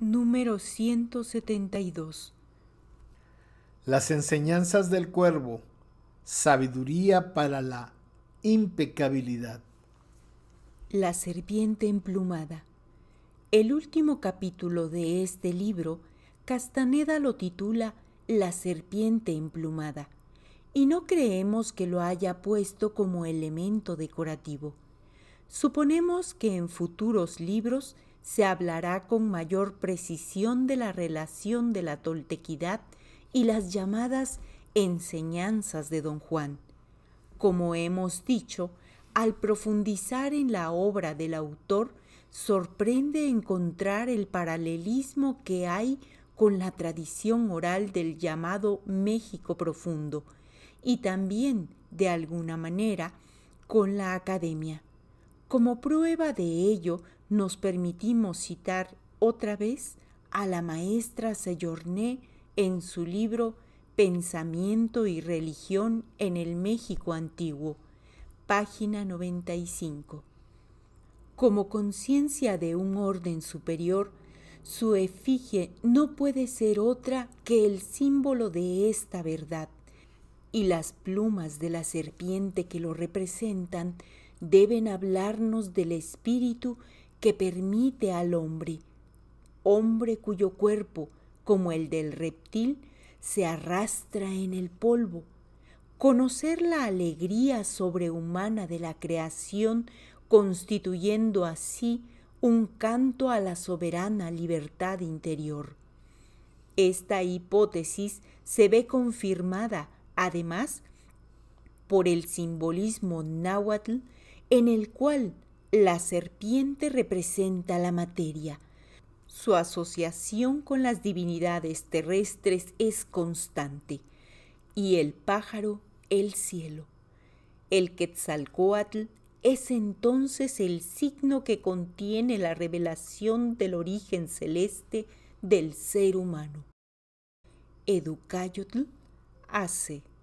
número 172. Las enseñanzas del cuervo, sabiduría para la impecabilidad. La serpiente emplumada. El último capítulo de este libro, Castaneda lo titula La serpiente emplumada, y no creemos que lo haya puesto como elemento decorativo. Suponemos que en futuros libros se hablará con mayor precisión de la relación de la toltequidad y las llamadas enseñanzas de don Juan. Como hemos dicho, al profundizar en la obra del autor, sorprende encontrar el paralelismo que hay con la tradición oral del llamado México profundo y también, de alguna manera, con la academia. Como prueba de ello, nos permitimos citar otra vez a la maestra Seyorné en su libro Pensamiento y Religión en el México Antiguo, página 95. Como conciencia de un orden superior, su efigie no puede ser otra que el símbolo de esta verdad, y las plumas de la serpiente que lo representan deben hablarnos del espíritu que permite al hombre, hombre cuyo cuerpo, como el del reptil, se arrastra en el polvo. Conocer la alegría sobrehumana de la creación, constituyendo así un canto a la soberana libertad interior. Esta hipótesis se ve confirmada, además, por el simbolismo náhuatl en el cual la serpiente representa la materia. Su asociación con las divinidades terrestres es constante y el pájaro el cielo. El Quetzalcoatl es entonces el signo que contiene la revelación del origen celeste del ser humano. Educayotl hace